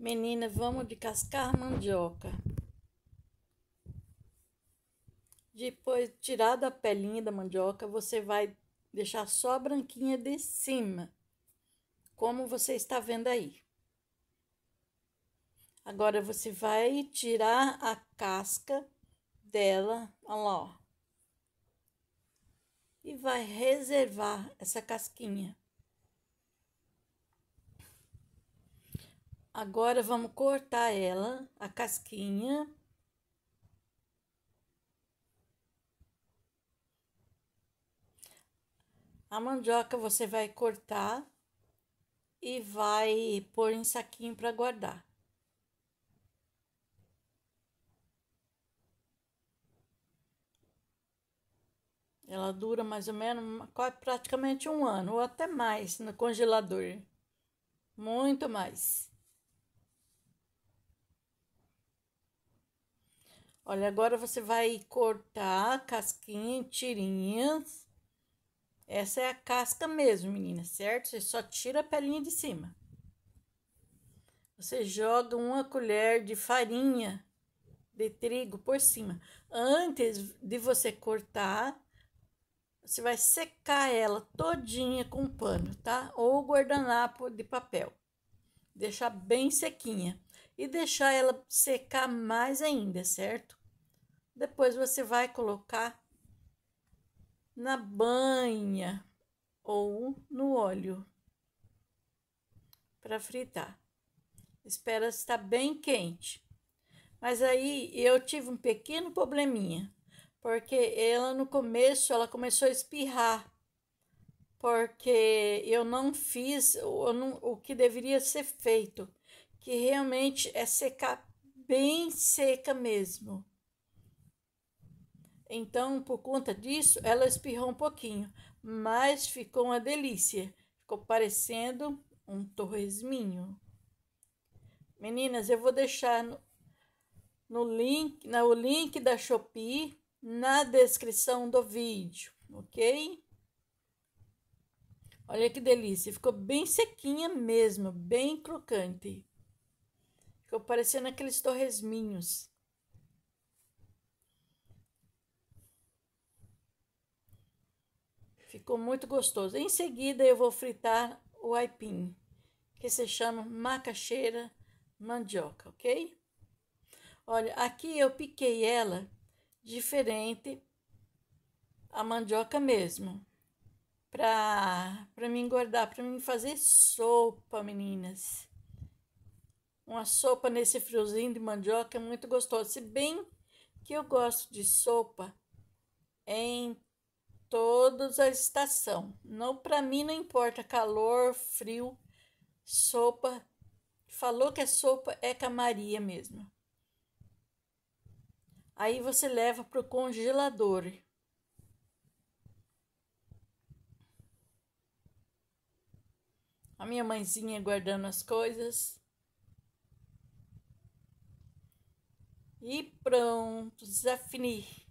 Menina, vamos de cascar mandioca. Depois, tirar da pelinha da mandioca, você vai deixar só a branquinha de cima, como você está vendo aí. Agora, você vai tirar a casca dela, olha lá, ó, e vai reservar essa casquinha. Agora vamos cortar ela, a casquinha. A mandioca você vai cortar e vai pôr em saquinho para guardar. Ela dura mais ou menos praticamente um ano ou até mais no congelador. Muito mais. Olha, agora você vai cortar a casquinha em tirinhas. Essa é a casca mesmo, menina, certo? Você só tira a pelinha de cima. Você joga uma colher de farinha de trigo por cima. Antes de você cortar, você vai secar ela todinha com pano, tá? Ou guardanapo de papel. Deixar bem sequinha e deixar ela secar mais ainda, certo? Depois você vai colocar na banha ou no óleo para fritar. Espera estar bem quente. Mas aí eu tive um pequeno probleminha, porque ela no começo ela começou a espirrar, porque eu não fiz o não, o que deveria ser feito, que realmente é secar bem seca mesmo. Então, por conta disso, ela espirrou um pouquinho, mas ficou uma delícia. Ficou parecendo um torresminho. Meninas, eu vou deixar no, no link, na, o link da Shopee na descrição do vídeo, ok? Olha que delícia, ficou bem sequinha mesmo, bem crocante. Ficou parecendo aqueles torresminhos. Ficou muito gostoso. Em seguida, eu vou fritar o aipim, que se chama macaxeira mandioca, ok? Olha, aqui eu piquei ela diferente a mandioca mesmo, para para me engordar, para me fazer sopa, meninas. Uma sopa nesse friozinho de mandioca é muito gostosa, se bem que eu gosto de sopa em todos a estação. Não para mim não importa calor, frio, sopa. Falou que é sopa é camaria mesmo. Aí você leva pro congelador. A minha mãezinha guardando as coisas. E pronto, Zafini.